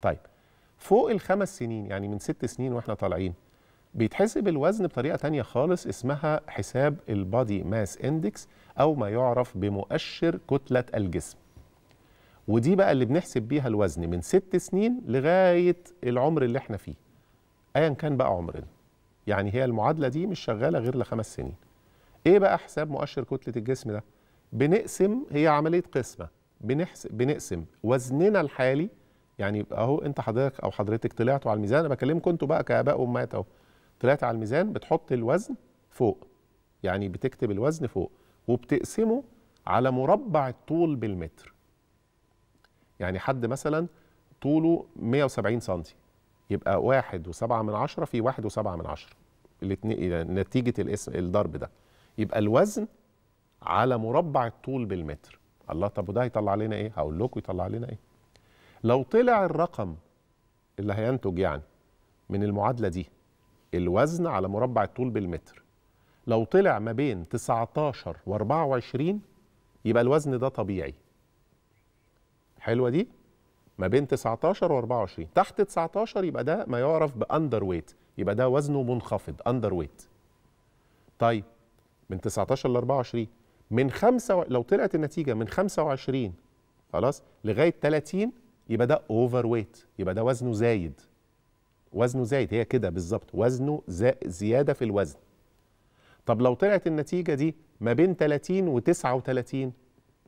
طيب فوق الخمس سنين يعني من ست سنين واحنا طالعين بيتحسب الوزن بطريقه تانية خالص اسمها حساب البادي ماس اندكس او ما يعرف بمؤشر كتله الجسم ودي بقى اللي بنحسب بيها الوزن من ست سنين لغايه العمر اللي احنا فيه ايا كان بقى عمرنا يعني هي المعادله دي مش شغاله غير لخمس سنين ايه بقى حساب مؤشر كتله الجسم ده بنقسم هي عمليه قسمه بنحسب بنقسم وزننا الحالي يعني اهو انت حضرتك او حضرتك طلعتوا على الميزان انا بكلمكم انتوا بقى كاباء وامهات اهو طلعت على الميزان بتحط الوزن فوق يعني بتكتب الوزن فوق وبتقسمه على مربع الطول بالمتر يعني حد مثلا طوله 170 سم يبقى واحد وسبعة من عشرة في واحد وسبعة من عشرة يعني نتيجة الاسم الضرب ده يبقى الوزن على مربع الطول بالمتر الله طب وده هيطلع لنا ايه هقول لكم يطلع لنا ايه لو طلع الرقم اللي هينتج يعني من المعادلة دي الوزن على مربع الطول بالمتر لو طلع ما بين 19 و 24 يبقى الوزن ده طبيعي حلوة دي ما بين 19 و 24 تحت 19 يبقى ده ما يعرف باندر ويت يبقى ده وزنه منخفض اندر ويت طيب من 19 ل 24 من 5 لو طلعت النتيجه من 25 خلاص لغايه 30 يبقى ده اوفر ويت يبقى ده وزنه زايد وزنه زايد هي كده بالظبط وزنه زياده في الوزن طب لو طلعت النتيجه دي ما بين 30 و39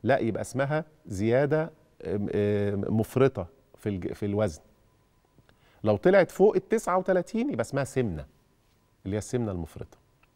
لا يبقى اسمها زياده مفرطه في في الوزن لو طلعت فوق ال 39 يبقى اسمها سمنه اللي هي السمنه المفرطه